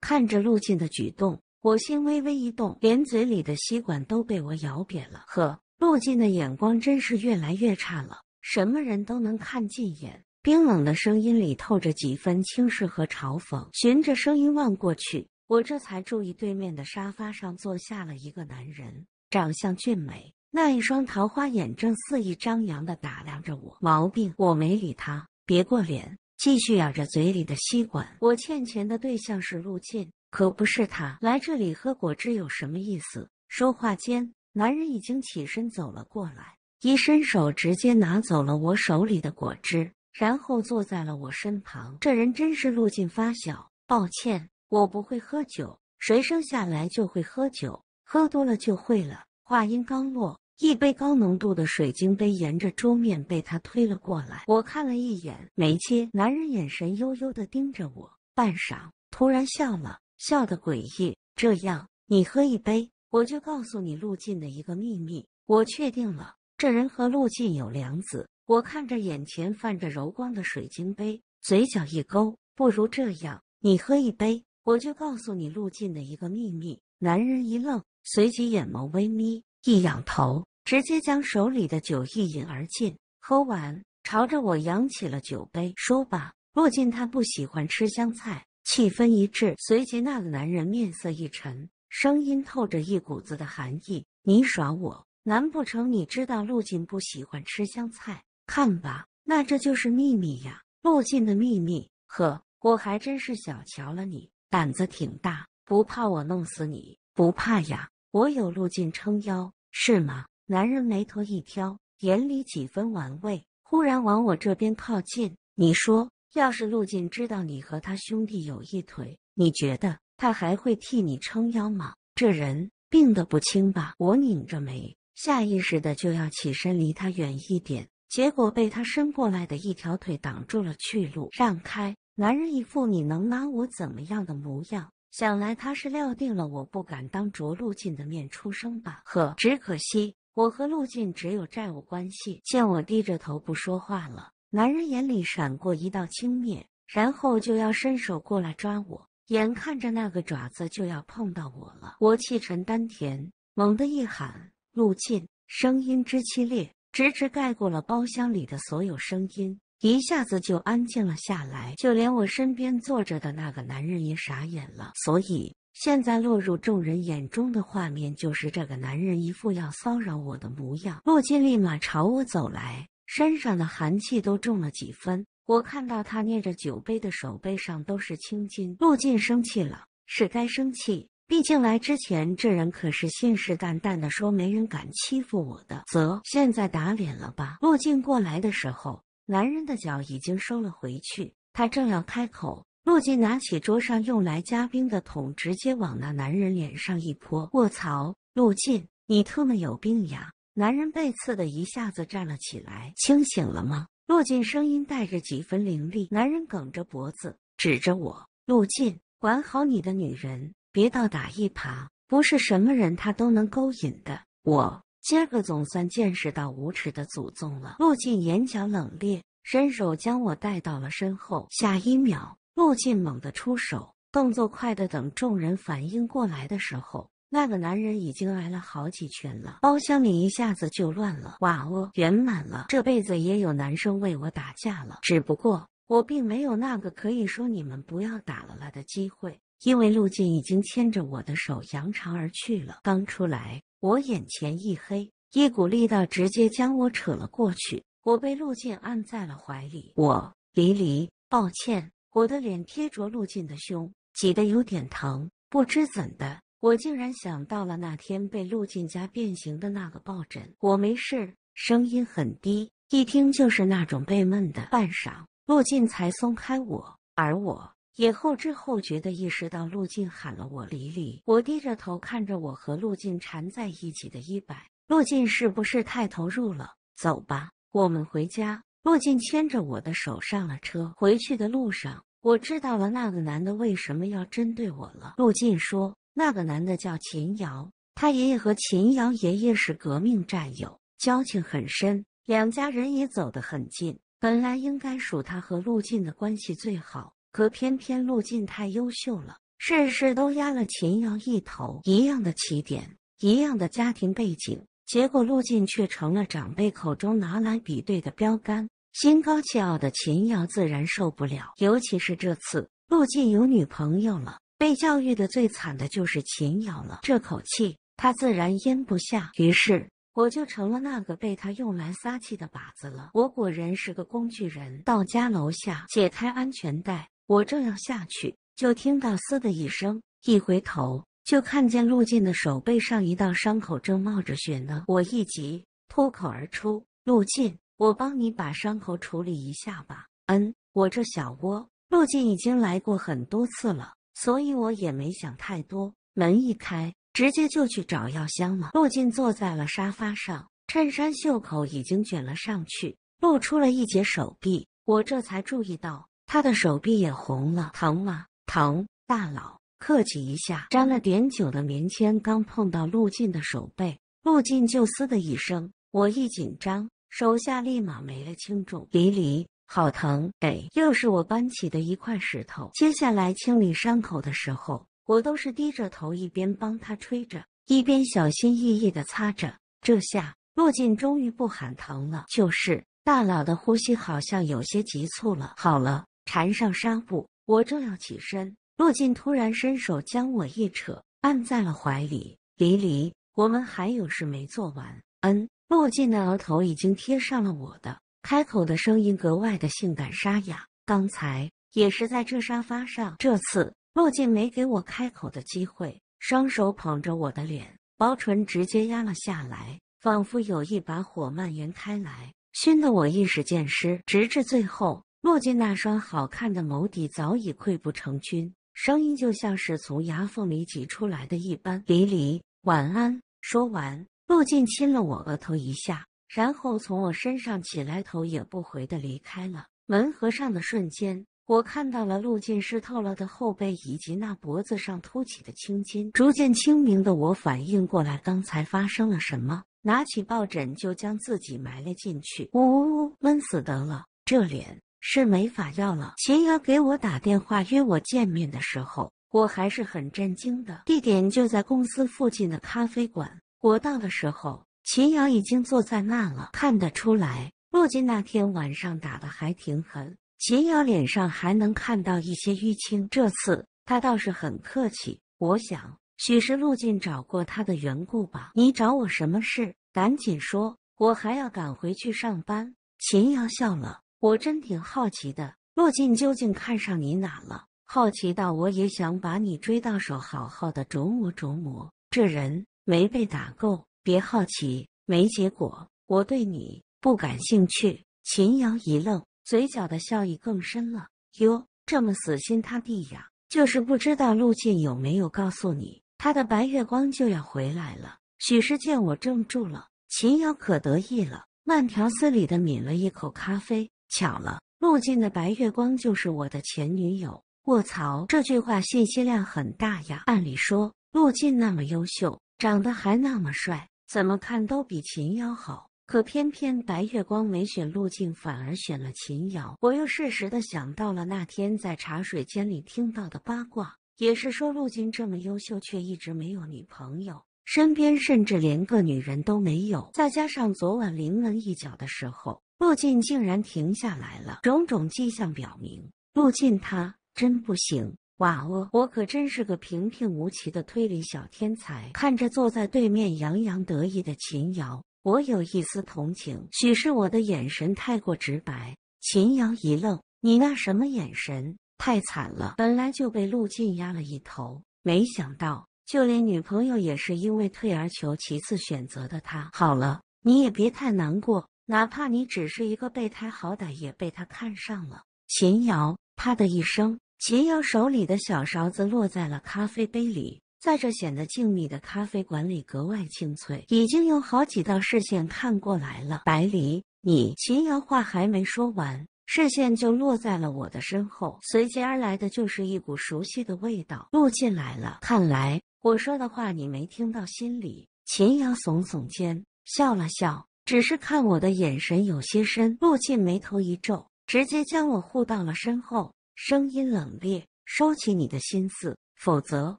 看着陆晋的举动，我心微微一动，连嘴里的吸管都被我咬瘪了。呵，陆晋的眼光真是越来越差了，什么人都能看进眼。冰冷的声音里透着几分轻视和嘲讽。循着声音望过去。我这才注意，对面的沙发上坐下了一个男人，长相俊美，那一双桃花眼正肆意张扬的打量着我。毛病，我没理他，别过脸，继续咬着嘴里的吸管。我欠钱的对象是陆晋，可不是他。来这里喝果汁有什么意思？说话间，男人已经起身走了过来，一伸手直接拿走了我手里的果汁，然后坐在了我身旁。这人真是陆晋发小。抱歉。我不会喝酒，谁生下来就会喝酒？喝多了就会了。话音刚落，一杯高浓度的水晶杯沿着桌面被他推了过来。我看了一眼，没接。男人眼神幽幽的盯着我，半晌，突然笑了，笑得诡异。这样，你喝一杯，我就告诉你陆晋的一个秘密。我确定了，这人和陆晋有梁子。我看着眼前泛着柔光的水晶杯，嘴角一勾，不如这样，你喝一杯。我就告诉你陆晋的一个秘密。男人一愣，随即眼眸微眯，一仰头，直接将手里的酒一饮而尽。喝完，朝着我扬起了酒杯，说吧。陆晋他不喜欢吃香菜。气氛一滞，随即那个男人面色一沉，声音透着一股子的寒意：“你耍我？难不成你知道陆晋不喜欢吃香菜？看吧，那这就是秘密呀，陆晋的秘密。呵，我还真是小瞧了你。”胆子挺大，不怕我弄死你？不怕呀，我有陆晋撑腰，是吗？男人眉头一挑，眼里几分玩味，忽然往我这边靠近。你说，要是陆晋知道你和他兄弟有一腿，你觉得他还会替你撑腰吗？这人病得不轻吧？我拧着眉，下意识的就要起身离他远一点，结果被他伸过来的一条腿挡住了去路，让开。男人一副你能拿我怎么样的模样，想来他是料定了我不敢当着陆晋的面出声吧？呵，只可惜我和陆晋只有债务关系。见我低着头不说话了，男人眼里闪过一道轻蔑，然后就要伸手过来抓我。眼看着那个爪子就要碰到我了，我气沉丹田，猛地一喊：“陆晋！”声音之凄烈，直直盖过了包厢里的所有声音。一下子就安静了下来，就连我身边坐着的那个男人也傻眼了。所以现在落入众人眼中的画面，就是这个男人一副要骚扰我的模样。陆晋立马朝我走来，身上的寒气都重了几分。我看到他捏着酒杯的手背上都是青筋。陆晋生气了，是该生气，毕竟来之前这人可是信誓旦旦的说没人敢欺负我的，啧，现在打脸了吧？陆晋过来的时候。男人的脚已经收了回去，他正要开口，陆晋拿起桌上用来加冰的桶，直接往那男人脸上一泼。卧槽，陆晋，你特么有病呀！男人被刺的一下子站了起来，清醒了吗？陆晋声音带着几分凌厉。男人梗着脖子，指着我：“陆晋，管好你的女人，别倒打一耙，不是什么人他都能勾引的。”我。今儿个总算见识到无耻的祖宗了。陆晋眼角冷冽，伸手将我带到了身后。下一秒，陆晋猛地出手，动作快的等众人反应过来的时候，那个男人已经挨了好几拳了。包厢里一下子就乱了。哇哦，圆满了！这辈子也有男生为我打架了，只不过我并没有那个可以说你们不要打了啦的机会，因为陆晋已经牵着我的手扬长而去了。刚出来。我眼前一黑，一股力道直接将我扯了过去，我被陆晋按在了怀里。我离离，抱歉，我的脸贴着陆晋的胸，挤得有点疼。不知怎的，我竟然想到了那天被陆晋家变形的那个抱枕。我没事，声音很低，一听就是那种被闷的。半晌，陆晋才松开我，而我。也后知后觉的意识到，陆晋喊了我“李李”，我低着头看着我和陆晋缠在一起的衣摆。陆晋是不是太投入了？走吧，我们回家。陆晋牵着我的手上了车。回去的路上，我知道了那个男的为什么要针对我了。陆晋说，那个男的叫秦瑶，他爷爷和秦瑶爷爷是革命战友，交情很深，两家人也走得很近，本来应该属他和陆晋的关系最好。可偏偏陆晋太优秀了，事事都压了秦瑶一头。一样的起点，一样的家庭背景，结果陆晋却成了长辈口中拿来比对的标杆。心高气傲的秦瑶自然受不了，尤其是这次陆晋有女朋友了，被教育的最惨的就是秦瑶了。这口气他自然咽不下，于是我就成了那个被他用来撒气的靶子了。我果然是个工具人。到家楼下，解开安全带。我正要下去，就听到“嘶”的一声，一回头就看见陆晋的手背上一道伤口正冒着血呢。我一急，脱口而出：“陆晋，我帮你把伤口处理一下吧。”“嗯，我这小窝，陆晋已经来过很多次了，所以我也没想太多。”门一开，直接就去找药箱了。陆晋坐在了沙发上，衬衫袖口已经卷了上去，露出了一截手臂。我这才注意到。他的手臂也红了，疼吗？疼。大佬，客气一下。沾了点酒的棉签刚碰到陆晋的手背，陆晋就嘶的一声。我一紧张，手下立马没了轻重。离离，好疼。哎，又是我搬起的一块石头。接下来清理伤口的时候，我都是低着头，一边帮他吹着，一边小心翼翼的擦着。这下陆晋终于不喊疼了。就是大佬的呼吸好像有些急促了。好了。缠上纱布，我正要起身，洛进突然伸手将我一扯，按在了怀里。黎黎，我们还有事没做完。嗯，洛进的额头已经贴上了我的，开口的声音格外的性感沙哑。刚才也是在这沙发上，这次洛进没给我开口的机会，双手捧着我的脸，薄唇直接压了下来，仿佛有意把火蔓延开来，熏得我意识渐失，直至最后。陆晋那双好看的眸底早已溃不成军，声音就像是从牙缝里挤出来的一般：“离离，晚安。”说完，陆晋亲了我额头一下，然后从我身上起来，头也不回的离开了。门合上的瞬间，我看到了陆晋湿透了的后背，以及那脖子上凸起的青筋。逐渐清明的我反应过来刚才发生了什么，拿起抱枕就将自己埋了进去。呜呜呜，闷死得了，这脸！是没法要了。秦瑶给我打电话约我见面的时候，我还是很震惊的。地点就在公司附近的咖啡馆。我到的时候，秦瑶已经坐在那了。看得出来，陆晋那天晚上打的还挺狠。秦瑶脸上还能看到一些淤青。这次他倒是很客气。我想，许是陆晋找过他的缘故吧。你找我什么事？赶紧说，我还要赶回去上班。秦瑶笑了。我真挺好奇的，陆晋究竟看上你哪了？好奇到我也想把你追到手，好好的琢磨琢磨。这人没被打够，别好奇，没结果，我对你不感兴趣。秦瑶一愣，嘴角的笑意更深了。哟，这么死心塌地呀？就是不知道陆晋有没有告诉你，他的白月光就要回来了。许是见我怔住了，秦瑶可得意了，慢条斯理的抿了一口咖啡。巧了，陆晋的白月光就是我的前女友。卧槽，这句话信息量很大呀！按理说，陆晋那么优秀，长得还那么帅，怎么看都比秦瑶好，可偏偏白月光没选陆晋，反而选了秦瑶。我又适时的想到了那天在茶水间里听到的八卦，也是说陆晋这么优秀，却一直没有女朋友，身边甚至连个女人都没有。再加上昨晚临门一脚的时候。陆晋竟然停下来了。种种迹象表明，陆晋他真不行。哇哦，我可真是个平平无奇的推理小天才。看着坐在对面洋洋得意的秦瑶，我有一丝同情。许是我的眼神太过直白，秦瑶一愣：“你那什么眼神？太惨了！本来就被陆晋压了一头，没想到就连女朋友也是因为退而求其次选择的他。好了，你也别太难过。”哪怕你只是一个备胎，好歹也被他看上了。秦瑶，啪的一声，秦瑶手里的小勺子落在了咖啡杯里，在这显得静谧的咖啡馆里格外清脆。已经有好几道视线看过来了。白离，你秦瑶话还没说完，视线就落在了我的身后，随即而来的就是一股熟悉的味道，陆进来了。看来我说的话你没听到心里。秦瑶耸耸肩，笑了笑。只是看我的眼神有些深，陆进眉头一皱，直接将我护到了身后，声音冷冽：“收起你的心思，否则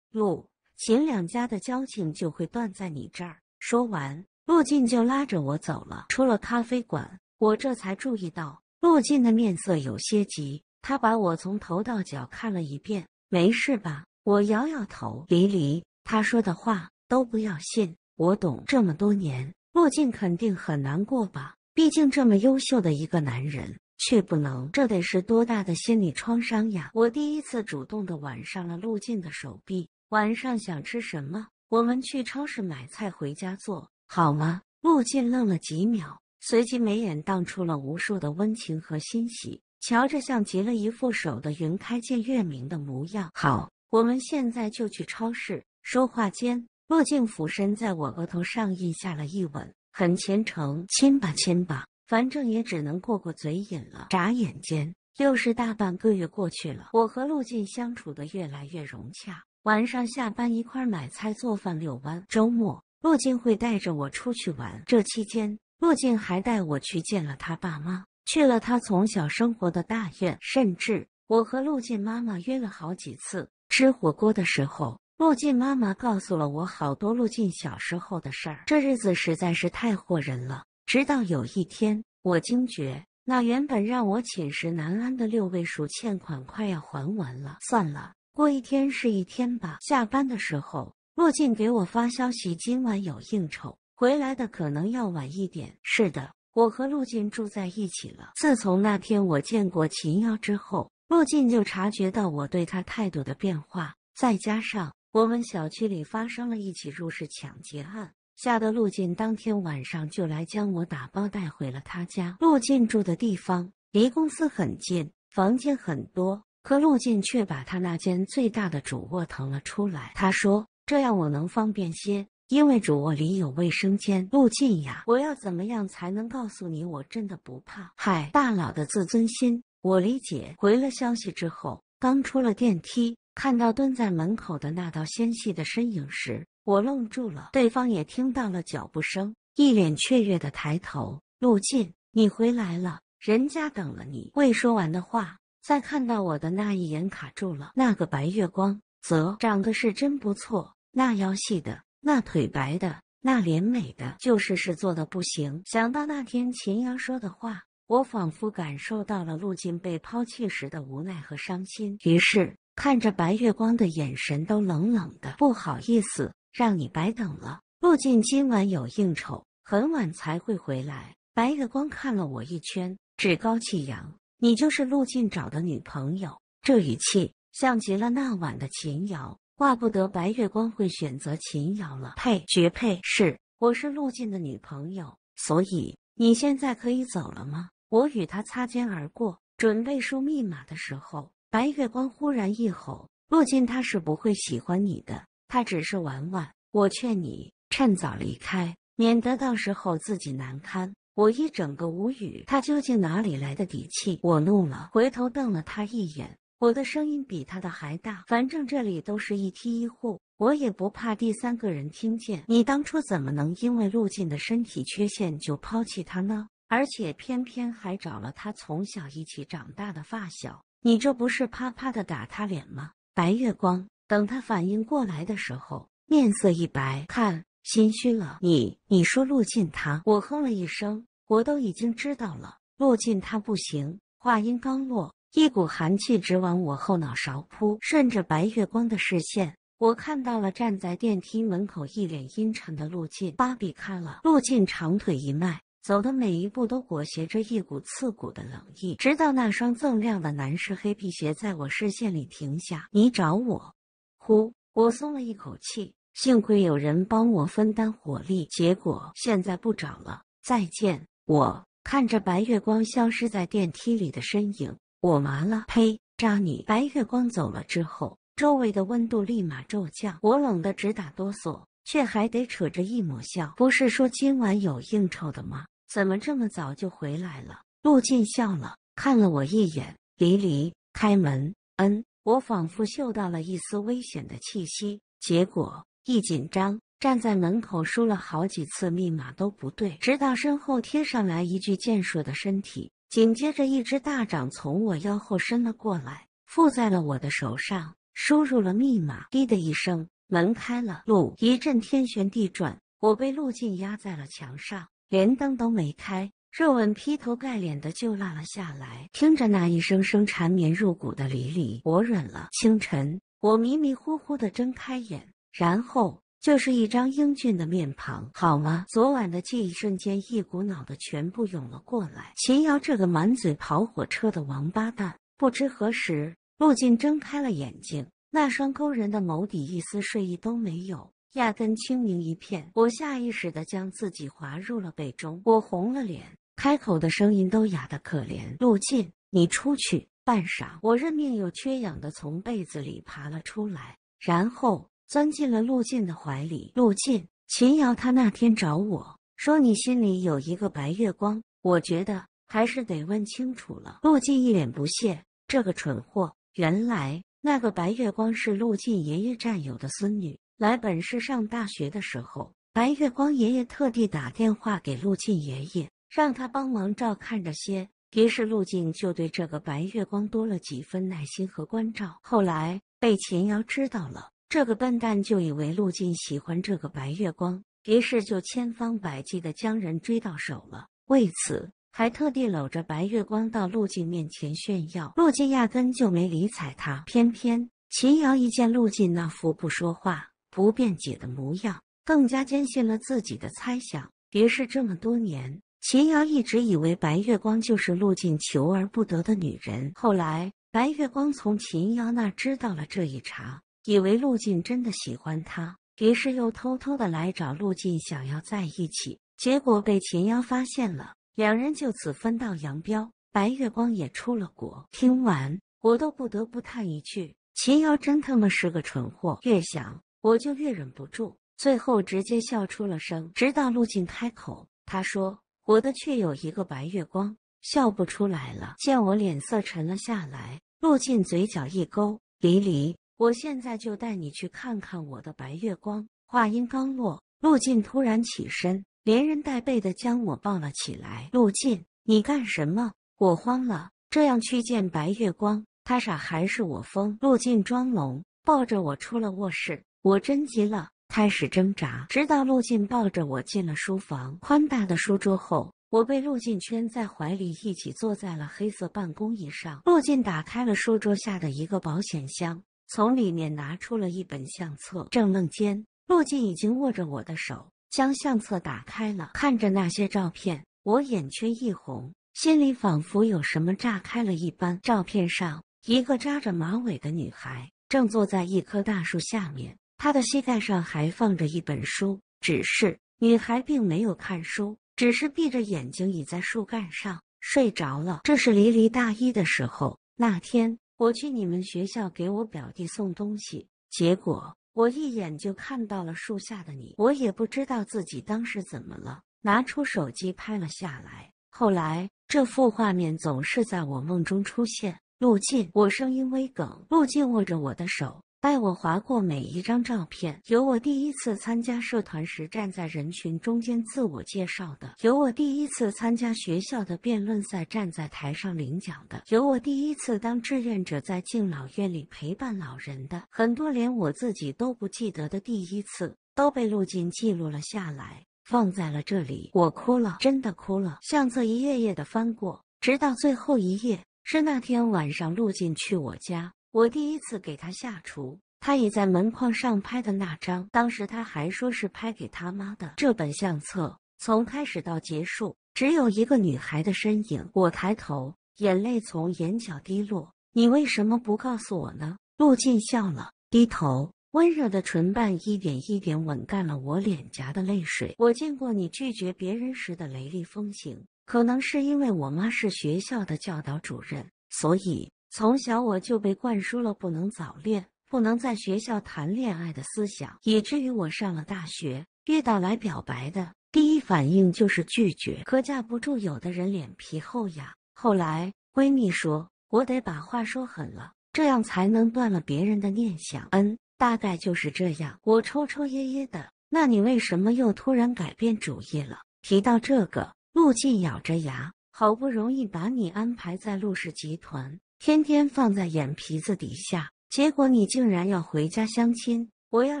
陆秦两家的交情就会断在你这儿。”说完，陆晋就拉着我走了。出了咖啡馆，我这才注意到陆进的面色有些急，他把我从头到脚看了一遍：“没事吧？”我摇摇头：“离离，他说的话都不要信。”我懂，这么多年。陆晋肯定很难过吧？毕竟这么优秀的一个男人，却不能，这得是多大的心理创伤呀！我第一次主动的挽上了陆晋的手臂。晚上想吃什么？我们去超市买菜，回家做好吗？陆晋愣了几秒，随即眉眼荡出了无数的温情和欣喜，瞧着像极了一副守得云开见月明的模样。好，我们现在就去超市。说话间。陆静俯身在我额头上印下了一吻，很虔诚。亲吧，亲吧，反正也只能过过嘴瘾了。眨眼间，又是大半个月过去了。我和陆静相处的越来越融洽，晚上下班一块买菜、做饭、遛弯。周末，陆静会带着我出去玩。这期间，陆静还带我去见了他爸妈，去了他从小生活的大院，甚至我和陆静妈妈约了好几次吃火锅的时候。陆晋妈妈告诉了我好多陆晋小时候的事儿，这日子实在是太惑人了。直到有一天，我惊觉那原本让我寝食难安的六位数欠款快要还完了，算了，过一天是一天吧。下班的时候，陆晋给我发消息，今晚有应酬，回来的可能要晚一点。是的，我和陆晋住在一起了。自从那天我见过秦瑶之后，陆晋就察觉到我对他态度的变化，再加上。我们小区里发生了一起入室抢劫案，吓得陆晋当天晚上就来将我打包带回了他家。陆晋住的地方离公司很近，房间很多，可陆晋却把他那间最大的主卧腾了出来。他说：“这样我能方便些，因为主卧里有卫生间。”陆晋呀，我要怎么样才能告诉你我真的不怕？嗨，大佬的自尊心我理解。回了消息之后，刚出了电梯。看到蹲在门口的那道纤细的身影时，我愣住了。对方也听到了脚步声，一脸雀跃的抬头：“陆晋，你回来了，人家等了你。”未说完的话，在看到我的那一眼卡住了。那个白月光，则长得是真不错，那腰细的，那腿白的，那脸美的，就是是做的不行。想到那天秦瑶说的话，我仿佛感受到了陆晋被抛弃时的无奈和伤心。于是。看着白月光的眼神都冷冷的，不好意思让你白等了。陆晋今晚有应酬，很晚才会回来。白月光看了我一圈，趾高气扬：“你就是陆晋找的女朋友。”这语气像极了那晚的秦瑶，怪不得白月光会选择秦瑶了。配，绝配。是，我是陆晋的女朋友，所以你现在可以走了吗？我与他擦肩而过，准备输密码的时候。白月光忽然一吼：“陆晋，他是不会喜欢你的，他只是玩玩。我劝你趁早离开，免得到时候自己难堪。”我一整个无语，他究竟哪里来的底气？我怒了，回头瞪了他一眼，我的声音比他的还大。反正这里都是一梯一户，我也不怕第三个人听见。你当初怎么能因为陆晋的身体缺陷就抛弃他呢？而且偏偏还找了他从小一起长大的发小。你这不是啪啪的打他脸吗？白月光，等他反应过来的时候，面色一白，看心虚了。你你说陆晋他，我哼了一声，我都已经知道了，陆晋他不行。话音刚落，一股寒气直往我后脑勺扑。顺着白月光的视线，我看到了站在电梯门口一脸阴沉的陆晋。芭比看了，陆晋长腿一迈。走的每一步都裹挟着一股刺骨的冷意，直到那双锃亮的男士黑皮鞋在我视线里停下。你找我？呼，我松了一口气，幸亏有人帮我分担火力。结果现在不找了，再见。我看着白月光消失在电梯里的身影，我麻了。呸，渣女！白月光走了之后，周围的温度立马骤降，我冷得直打哆嗦，却还得扯着一抹笑。不是说今晚有应酬的吗？怎么这么早就回来了？陆晋笑了，看了我一眼。离离，开门。嗯，我仿佛嗅到了一丝危险的气息。结果一紧张，站在门口输了好几次密码都不对。直到身后贴上来一具健硕的身体，紧接着一只大掌从我腰后伸了过来，附在了我的手上，输入了密码。滴的一声，门开了。路一阵天旋地转，我被陆晋压在了墙上。连灯都没开，热吻劈头盖脸的就落了下来。听着那一声声缠绵入骨的“离离，我忍了。清晨，我迷迷糊糊的睁开眼，然后就是一张英俊的面庞，好吗？昨晚的记忆瞬间一股脑的全部涌了过来。秦瑶这个满嘴跑火车的王八蛋！不知何时，陆晋睁开了眼睛，那双勾人的眸底一丝睡意都没有。压根清明一片，我下意识的将自己滑入了被中，我红了脸，开口的声音都哑得可怜。陆晋，你出去。半晌，我认命又缺氧的从被子里爬了出来，然后钻进了陆晋的怀里。陆晋，秦瑶她那天找我说你心里有一个白月光，我觉得还是得问清楚了。陆晋一脸不屑，这个蠢货。原来那个白月光是陆晋爷爷战友的孙女。来本市上大学的时候，白月光爷爷特地打电话给陆晋爷爷，让他帮忙照看着些。于是陆晋就对这个白月光多了几分耐心和关照。后来被秦瑶知道了，这个笨蛋就以为陆晋喜欢这个白月光，于是就千方百计的将人追到手了。为此还特地搂着白月光到陆晋面前炫耀，陆晋压根就没理睬他。偏偏秦瑶一见陆晋那副不说话。不辩解的模样，更加坚信了自己的猜想。于是这么多年，秦瑶一直以为白月光就是陆晋求而不得的女人。后来，白月光从秦瑶那知道了这一茬，以为陆晋真的喜欢她，于是又偷偷的来找陆晋，想要在一起，结果被秦瑶发现了，两人就此分道扬镳。白月光也出了国。听完，我都不得不叹一句：秦瑶真他妈是个蠢货。越想。我就越忍不住，最后直接笑出了声。直到陆晋开口，他说：“我的却有一个白月光，笑不出来了。”见我脸色沉了下来，陆晋嘴角一勾：“离离，我现在就带你去看看我的白月光。”话音刚落，陆晋突然起身，连人带背的将我抱了起来。陆晋，你干什么？我慌了，这样去见白月光，他傻还是我疯？陆晋装聋，抱着我出了卧室。我真急了，开始挣扎，直到陆晋抱着我进了书房。宽大的书桌后，我被陆晋圈在怀里，一起坐在了黑色办公椅上。陆晋打开了书桌下的一个保险箱，从里面拿出了一本相册。正愣间，陆晋已经握着我的手，将相册打开了。看着那些照片，我眼圈一红，心里仿佛有什么炸开了一般。照片上，一个扎着马尾的女孩正坐在一棵大树下面。他的膝盖上还放着一本书，只是女孩并没有看书，只是闭着眼睛倚在树干上睡着了。这是黎黎大一的时候，那天我去你们学校给我表弟送东西，结果我一眼就看到了树下的你，我也不知道自己当时怎么了，拿出手机拍了下来。后来这幅画面总是在我梦中出现。陆晋，我声音微哽。陆晋握着我的手。带我划过每一张照片，有我第一次参加社团时站在人群中间自我介绍的，有我第一次参加学校的辩论赛站在台上领奖的，有我第一次当志愿者在敬老院里陪伴老人的，很多连我自己都不记得的第一次都被陆进记录了下来，放在了这里。我哭了，真的哭了。相册一页页的翻过，直到最后一页，是那天晚上陆进去我家。我第一次给他下厨，他也在门框上拍的那张，当时他还说是拍给他妈的。这本相册从开始到结束，只有一个女孩的身影。我抬头，眼泪从眼角滴落。你为什么不告诉我呢？陆进笑了，低头，温热的唇瓣一点一点吻干了我脸颊的泪水。我见过你拒绝别人时的雷厉风行，可能是因为我妈是学校的教导主任，所以。从小我就被灌输了不能早恋、不能在学校谈恋爱的思想，以至于我上了大学，遇到来表白的，第一反应就是拒绝。可架不住有的人脸皮厚呀。后来闺蜜说，我得把话说狠了，这样才能断了别人的念想。嗯，大概就是这样。我抽抽噎噎的。那你为什么又突然改变主意了？提到这个，陆晋咬着牙，好不容易把你安排在陆氏集团。天天放在眼皮子底下，结果你竟然要回家相亲！我要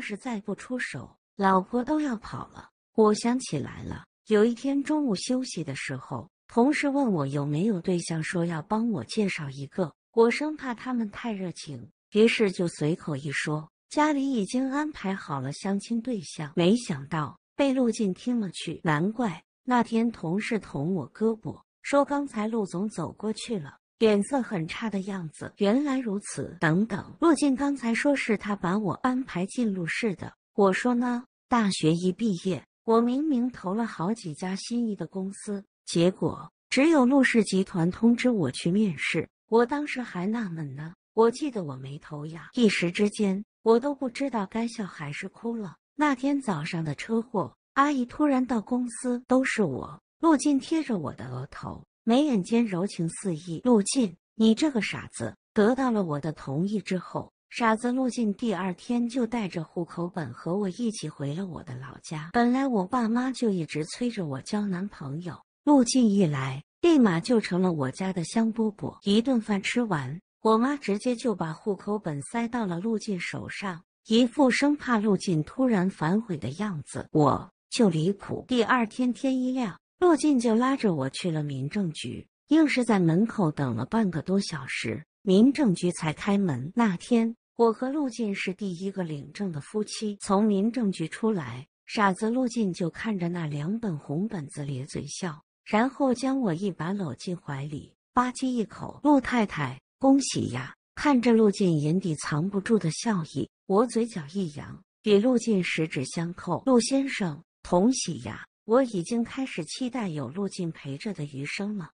是再不出手，老婆都要跑了。我想起来了，有一天中午休息的时候，同事问我有没有对象，说要帮我介绍一个。我生怕他们太热情，于是就随口一说，家里已经安排好了相亲对象。没想到被陆晋听了去，难怪那天同事捅我胳膊，说刚才陆总走过去了。脸色很差的样子，原来如此。等等，陆进刚才说是他把我安排进陆氏的，我说呢？大学一毕业，我明明投了好几家心仪的公司，结果只有陆氏集团通知我去面试。我当时还纳闷呢，我记得我没投呀。一时之间，我都不知道该笑还是哭了。那天早上的车祸，阿姨突然到公司，都是我。陆进贴着我的额头。眉眼间柔情四溢，陆晋，你这个傻子！得到了我的同意之后，傻子陆晋第二天就带着户口本和我一起回了我的老家。本来我爸妈就一直催着我交男朋友，陆晋一来，立马就成了我家的香饽饽。一顿饭吃完，我妈直接就把户口本塞到了陆晋手上，一副生怕陆晋突然反悔的样子，我就离谱。第二天天一亮。陆晋就拉着我去了民政局，硬是在门口等了半个多小时，民政局才开门。那天，我和陆晋是第一个领证的夫妻。从民政局出来，傻子陆晋就看着那两本红本子咧嘴笑，然后将我一把搂进怀里，吧唧一口。陆太太，恭喜呀！看着陆晋眼底藏不住的笑意，我嘴角一扬，与陆晋十指相扣。陆先生，同喜呀！我已经开始期待有陆晋陪着的余生了。